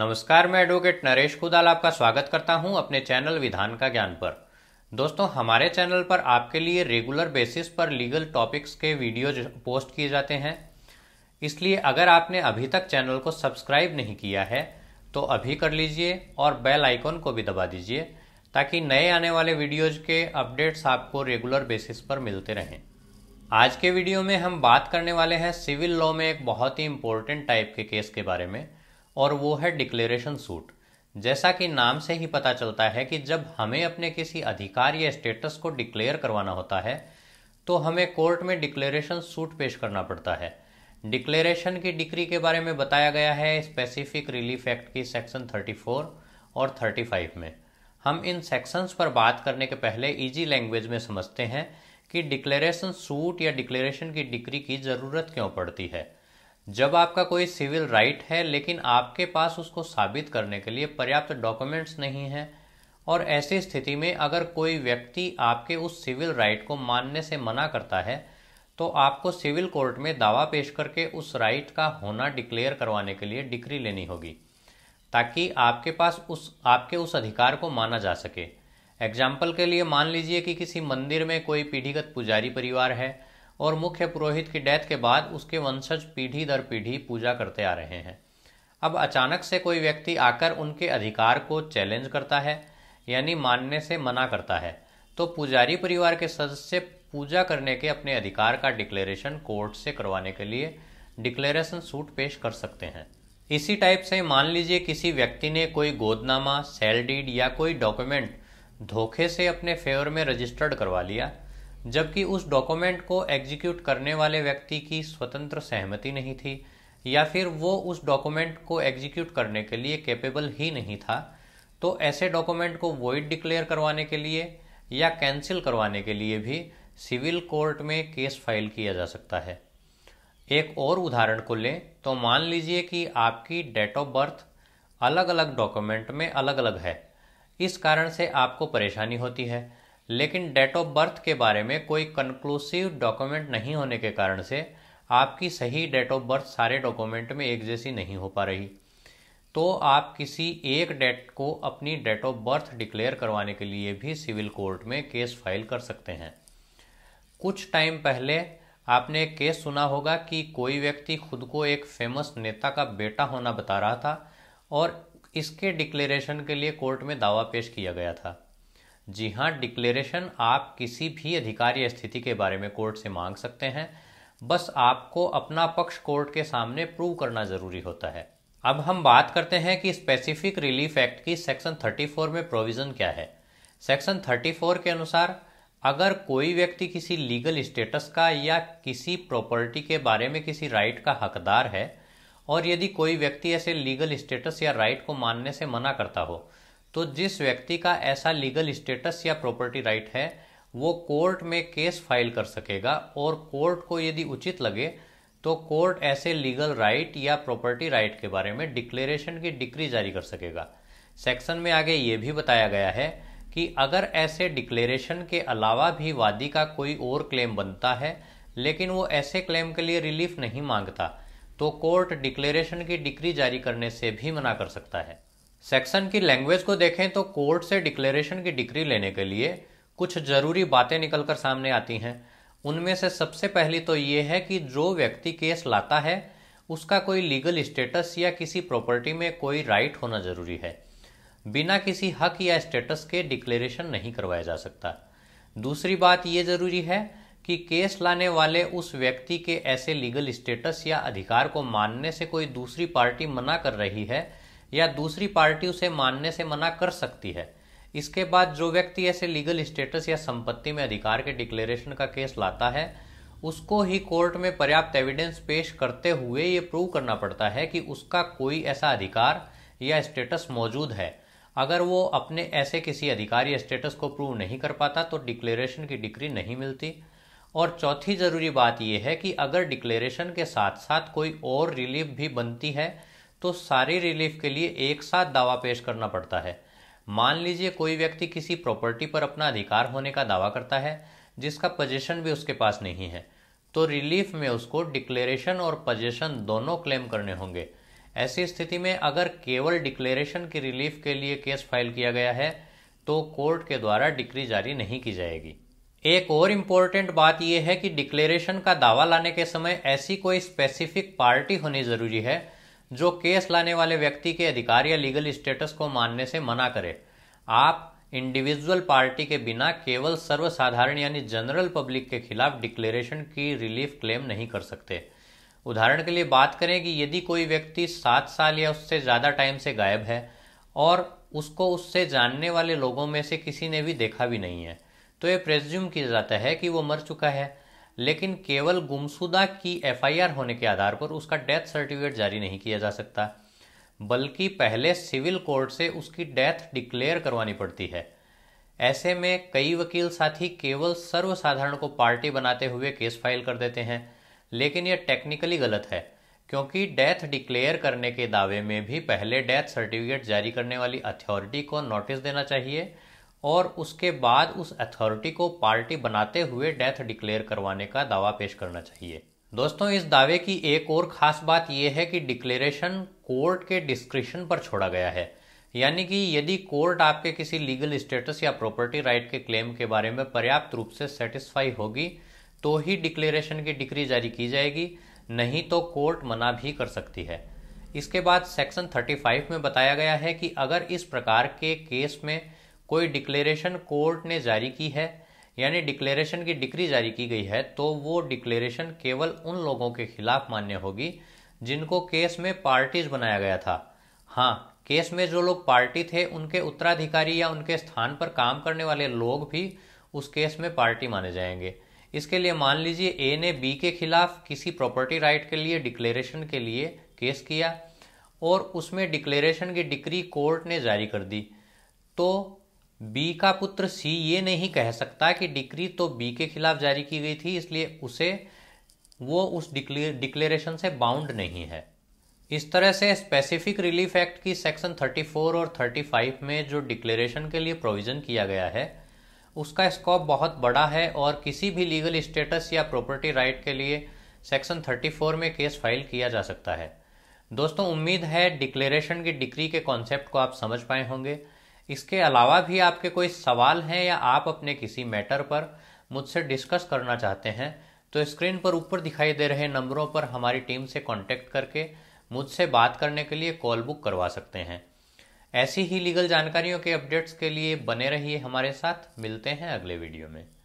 नमस्कार मैं एडवोकेट नरेश खुदाल आपका स्वागत करता हूं अपने चैनल विधान का ज्ञान पर दोस्तों हमारे चैनल पर आपके लिए रेगुलर बेसिस पर लीगल टॉपिक्स के वीडियो पोस्ट किए जाते हैं इसलिए अगर आपने अभी तक चैनल को सब्सक्राइब नहीं किया है तो अभी कर लीजिए और बेल आइकॉन को भी दबा दीजिए ताकि नए आने वाले वीडियोज के अपडेट्स आपको रेगुलर बेसिस पर मिलते रहें आज के वीडियो में हम बात करने वाले हैं सिविल लॉ में एक बहुत ही इंपॉर्टेंट टाइप के केस के बारे में और वो है डिक्लेरेशन सूट जैसा कि नाम से ही पता चलता है कि जब हमें अपने किसी अधिकार या स्टेटस को डिक्लेयर करवाना होता है तो हमें कोर्ट में डिक्लेरेशन सूट पेश करना पड़ता है डिक्लेरेशन की डिक्री के बारे में बताया गया है स्पेसिफिक रिलीफ एक्ट की सेक्शन 34 और 35 में हम इन सेक्शंस पर बात करने के पहले इजी लैंग्वेज में समझते हैं कि डिक्लेरेशन सूट या डिक्लेरेशन की डिक्री की ज़रूरत क्यों पड़ती है जब आपका कोई सिविल राइट है लेकिन आपके पास उसको साबित करने के लिए पर्याप्त डॉक्यूमेंट्स नहीं हैं और ऐसी स्थिति में अगर कोई व्यक्ति आपके उस सिविल राइट को मानने से मना करता है तो आपको सिविल कोर्ट में दावा पेश करके उस राइट का होना डिक्लेयर करवाने के लिए डिक्री लेनी होगी ताकि आपके पास उस आपके उस अधिकार को माना जा सके एग्जाम्पल के लिए मान लीजिए कि किसी मंदिर में कोई पीढ़ीगत पुजारी परिवार है और मुख्य पुरोहित की डेथ के बाद उसके वंशज पीढ़ी दर पीढ़ी पूजा करते आ रहे हैं अब अचानक से कोई व्यक्ति आकर उनके अधिकार को चैलेंज करता है यानी मानने से मना करता है तो पुजारी परिवार के सदस्य पूजा करने के अपने अधिकार का डिक्लेरेशन कोर्ट से करवाने के लिए डिक्लेरेशन सूट पेश कर सकते हैं इसी टाइप से मान लीजिए किसी व्यक्ति ने कोई गोदनामा सेल डीड या कोई डॉक्यूमेंट धोखे से अपने फेवर में रजिस्टर्ड करवा लिया जबकि उस डॉक्यूमेंट को एग्जीक्यूट करने वाले व्यक्ति की स्वतंत्र सहमति नहीं थी या फिर वो उस डॉक्यूमेंट को एग्जीक्यूट करने के लिए कैपेबल ही नहीं था तो ऐसे डॉक्यूमेंट को वॉइड डिक्लेयर करवाने के लिए या कैंसिल करवाने के लिए भी सिविल कोर्ट में केस फाइल किया जा सकता है एक और उदाहरण को लें तो मान लीजिए कि आपकी डेट ऑफ बर्थ अलग अलग डॉक्यूमेंट में अलग अलग है इस कारण से आपको परेशानी होती है लेकिन डेट ऑफ बर्थ के बारे में कोई कंक्लूसिव डॉक्यूमेंट नहीं होने के कारण से आपकी सही डेट ऑफ बर्थ सारे डॉक्यूमेंट में एक जैसी नहीं हो पा रही तो आप किसी एक डेट को अपनी डेट ऑफ बर्थ डिक्लेयर करवाने के लिए भी सिविल कोर्ट में केस फाइल कर सकते हैं कुछ टाइम पहले आपने एक केस सुना होगा कि कोई व्यक्ति खुद को एक फेमस नेता का बेटा होना बता रहा था और इसके डिक्लेरेशन के लिए कोर्ट में दावा पेश किया गया था जी हाँ डिक्लेरेशन आप किसी भी अधिकारी स्थिति के बारे में कोर्ट से मांग सकते हैं बस आपको अपना पक्ष कोर्ट के सामने प्रूव करना ज़रूरी होता है अब हम बात करते हैं कि स्पेसिफिक रिलीफ एक्ट की सेक्शन 34 में प्रोविज़न क्या है सेक्शन 34 के अनुसार अगर कोई व्यक्ति किसी लीगल स्टेटस का या किसी प्रॉपर्टी के बारे में किसी राइट का हकदार है और यदि कोई व्यक्ति ऐसे लीगल स्टेटस या राइट को मानने से मना करता हो तो जिस व्यक्ति का ऐसा लीगल स्टेटस या प्रॉपर्टी राइट है वो कोर्ट में केस फाइल कर सकेगा और कोर्ट को यदि उचित लगे तो कोर्ट ऐसे लीगल राइट या प्रॉपर्टी राइट के बारे में डिक्लेरेशन की डिक्री जारी कर सकेगा सेक्शन में आगे ये भी बताया गया है कि अगर ऐसे डिक्लेरेशन के अलावा भी वादी का कोई और क्लेम बनता है लेकिन वो ऐसे क्लेम के लिए रिलीफ नहीं मांगता तो कोर्ट डिक्लेरेशन की डिक्री जारी करने से भी मना कर सकता है सेक्शन की लैंग्वेज को देखें तो कोर्ट से डिक्लेरेशन की डिग्री लेने के लिए कुछ जरूरी बातें निकलकर सामने आती हैं उनमें से सबसे पहली तो ये है कि जो व्यक्ति केस लाता है उसका कोई लीगल स्टेटस या किसी प्रॉपर्टी में कोई राइट होना जरूरी है बिना किसी हक या स्टेटस के डिक्लेरेशन नहीं करवाया जा सकता दूसरी बात ये जरूरी है कि केस लाने वाले उस व्यक्ति के ऐसे लीगल स्टेटस या अधिकार को मानने से कोई दूसरी पार्टी मना कर रही है या दूसरी पार्टी उसे मानने से मना कर सकती है इसके बाद जो व्यक्ति ऐसे लीगल स्टेटस या संपत्ति में अधिकार के डिक्लेरेशन का केस लाता है उसको ही कोर्ट में पर्याप्त एविडेंस पेश करते हुए ये प्रूव करना पड़ता है कि उसका कोई ऐसा अधिकार या स्टेटस मौजूद है अगर वो अपने ऐसे किसी अधिकार या स्टेटस को प्रूव नहीं कर पाता तो डिक्लेरेशन की डिग्री नहीं मिलती और चौथी जरूरी बात यह है कि अगर डिक्लेरेशन के साथ साथ कोई और रिलीफ भी बनती है तो सारी रिलीफ के लिए एक साथ दावा पेश करना पड़ता है मान लीजिए कोई व्यक्ति किसी प्रॉपर्टी पर अपना अधिकार होने का दावा करता है जिसका पोजेशन भी उसके पास नहीं है तो रिलीफ में उसको डिक्लेरेशन और पोजेशन दोनों क्लेम करने होंगे ऐसी स्थिति में अगर केवल डिक्लेरेशन की रिलीफ के लिए केस फाइल किया गया है तो कोर्ट के द्वारा डिक्री जारी नहीं की जाएगी एक और इम्पोर्टेंट बात यह है कि डिक्लेरेशन का दावा लाने के समय ऐसी कोई स्पेसिफिक पार्टी होनी जरूरी है जो केस लाने वाले व्यक्ति के अधिकार या लीगल स्टेटस को मानने से मना करे आप इंडिविजुअल पार्टी के बिना केवल सर्वसाधारण यानी जनरल पब्लिक के खिलाफ डिक्लेरेशन की रिलीफ क्लेम नहीं कर सकते उदाहरण के लिए बात करें कि यदि कोई व्यक्ति सात साल या उससे ज़्यादा टाइम से गायब है और उसको उससे जानने वाले लोगों में से किसी ने भी देखा भी नहीं है तो ये प्रेज्यूम किया जाता है कि वो मर चुका है लेकिन केवल गुमशुदा की एफआईआर होने के आधार पर उसका डेथ सर्टिफिकेट जारी नहीं किया जा सकता बल्कि पहले सिविल कोर्ट से उसकी डेथ डिक्लेयर करवानी पड़ती है ऐसे में कई वकील साथी केवल सर्वसाधारण को पार्टी बनाते हुए केस फाइल कर देते हैं लेकिन यह टेक्निकली गलत है क्योंकि डेथ डिक्लेयर करने के दावे में भी पहले डेथ सर्टिफिकेट जारी करने वाली अथॉरिटी को नोटिस देना चाहिए और उसके बाद उस अथॉरिटी को पार्टी बनाते हुए डेथ डिक्लेयर करवाने का दावा पेश करना चाहिए दोस्तों इस दावे की एक और खास बात यह है कि डिक्लेरेशन कोर्ट के डिस्क्रिप्शन पर छोड़ा गया है यानी कि यदि कोर्ट आपके किसी लीगल स्टेटस या प्रॉपर्टी राइट के क्लेम के बारे में पर्याप्त रूप से सेटिस्फाई होगी तो ही डिक्लेरेशन की डिक्री जारी की जाएगी नहीं तो कोर्ट मना भी कर सकती है इसके बाद सेक्शन 35 में बताया गया है कि अगर इस प्रकार के केस में कोई डिक्लेरेशन कोर्ट ने जारी की है यानी डिक्लेरेशन की डिक्री जारी की गई है तो वो डिक्लेरेशन केवल उन लोगों के खिलाफ मान्य होगी जिनको केस में पार्टीज बनाया गया था हाँ केस में जो लोग पार्टी थे उनके उत्तराधिकारी या उनके स्थान पर काम करने वाले लोग भी उस केस में पार्टी माने जाएंगे इसके लिए मान लीजिए ए ने बी के खिलाफ किसी प्रॉपर्टी राइट के लिए डिक्लेरेशन के लिए केस किया और उसमें डिक्लेरेशन की डिक्री कोर्ट ने जारी कर दी तो बी का पुत्र सी ये नहीं कह सकता कि डिक्री तो बी के खिलाफ जारी की गई थी इसलिए उसे वो उस डिक्लेरेशन से बाउंड नहीं है इस तरह से स्पेसिफिक रिलीफ एक्ट की सेक्शन 34 और 35 में जो डिक्लेरेशन के लिए प्रोविज़न किया गया है उसका स्कोप बहुत बड़ा है और किसी भी लीगल स्टेटस या प्रॉपर्टी राइट के लिए सेक्शन 34 में केस फाइल किया जा सकता है दोस्तों उम्मीद है डिक्लेरेशन की डिक्री के कॉन्सेप्ट को आप समझ पाए होंगे इसके अलावा भी आपके कोई सवाल हैं या आप अपने किसी मैटर पर मुझसे डिस्कस करना चाहते हैं तो स्क्रीन पर ऊपर दिखाई दे रहे नंबरों पर हमारी टीम से कॉन्टैक्ट करके मुझसे बात करने के लिए कॉल बुक करवा सकते हैं ऐसी ही लीगल जानकारियों के अपडेट्स के लिए बने रहिए हमारे साथ मिलते हैं अगले वीडियो में